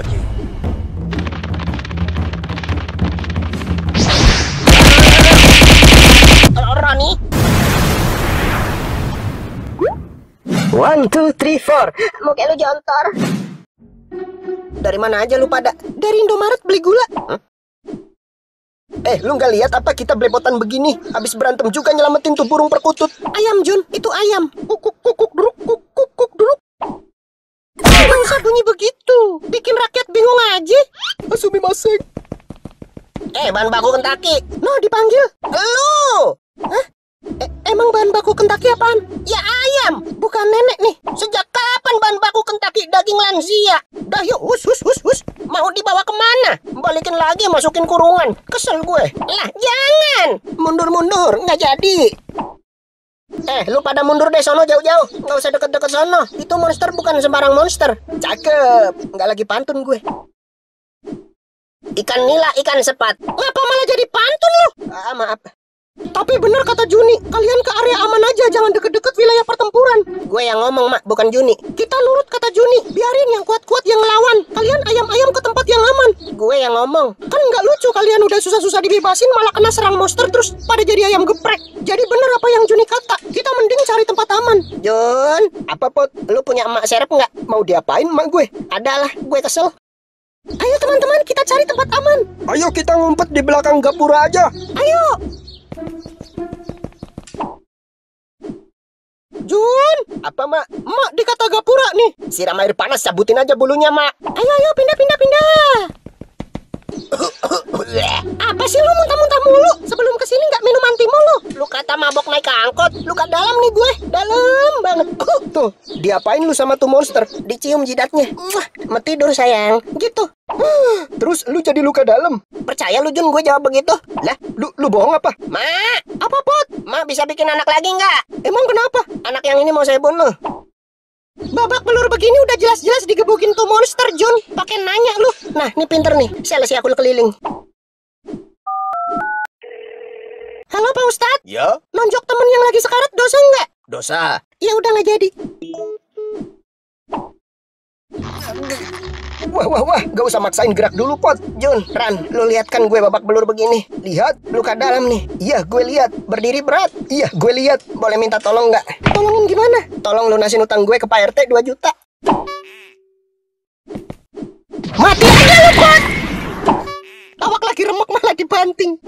lagi. One, two, three, four. Mau kayak lu jontor. Dari mana aja lu pada? Dari Indomaret beli gula. Eh, lu nggak lihat apa kita belepotan begini? Habis berantem juga nyelamatin tuh burung perkutut. Ayam, Jun. Itu ayam. Kukuk, kukuk, rukuk usah bunyi begitu. Bikin rakyat bingung aja. Asumi masek. Eh, bahan baku kentaki. No, dipanggil. Lu! Hah? E emang bahan baku kentaki apaan? Ya ayam, bukan nenek nih. Sejak kapan bahan baku kentaki daging lansia? Dah yuk, hus, hus, hus, hus. Mau dibawa kemana? Balikin lagi, masukin kurungan. Kesel gue. Lah, jangan. Mundur-mundur, nggak jadi. Eh, lu pada mundur deh sono jauh-jauh. Nggak usah deket-deket sono. Itu monster bukan sembarang monster. Cakep. Nggak lagi pantun gue. Ikan nila, ikan sepat. Ngapa malah jadi pantun lu? Ah, maaf. Tapi benar kata Juni, kalian ke area aman aja, jangan deket-deket wilayah pertempuran. Gue yang ngomong, Mak, bukan Juni. Kita nurut kata Juni, biarin yang kuat-kuat yang ngelawan. Kalian ayam-ayam ke tempat yang aman. Gue yang ngomong. Kan nggak lucu kalian udah susah-susah dibebasin, malah kena serang monster terus pada jadi ayam geprek. Jadi benar apa yang Juni kata, kita mending cari tempat aman. Jun, apa pot? Lu punya emak serep nggak? Mau diapain emak gue? Adalah, gue kesel. Ayo teman-teman, kita cari tempat aman. Ayo kita ngumpet di belakang gapura aja. Ayo. Apa, Mak? Mak, di kata gapura nih. Siram air panas, cabutin aja bulunya, Mak. Ayo, ayo, pindah, pindah, pindah. Apa sih lu muntah-muntah mulu? Sebelum kesini nggak minum anti lu. Lu kata mabok naik angkot. Lu kan dalam nih gue. Dalam banget. Tuh, diapain lu sama tuh monster? Dicium jidatnya. mau tidur sayang. Gitu. Terus lu jadi luka dalam. Percaya lu Jun gue jawab begitu. Lah, lu lu bohong apa? mak apa bisa bikin anak lagi nggak? Emang kenapa? Anak yang ini mau saya bunuh. Babak belur begini udah jelas-jelas digebukin tuh monster, Jun. Pakai nanya lu. Nah, ini pinter nih. saya Sales aku keliling. Halo Pak Ustadz. Ya? Nonjok temen yang lagi sekarat dosa nggak? Dosa. Ya udah nggak jadi. Wah, wah, wah, gak usah maksain gerak dulu, Pot. Jun, Ran, lo lihat kan gue babak belur begini. Lihat, luka dalam nih. Iya, gue lihat. Berdiri berat. Iya, gue lihat. Boleh minta tolong nggak? Tolongin gimana? Tolong lunasin utang gue ke Pak RT 2 juta. Mati aja lo Pot! Awak lagi remuk malah dibanting.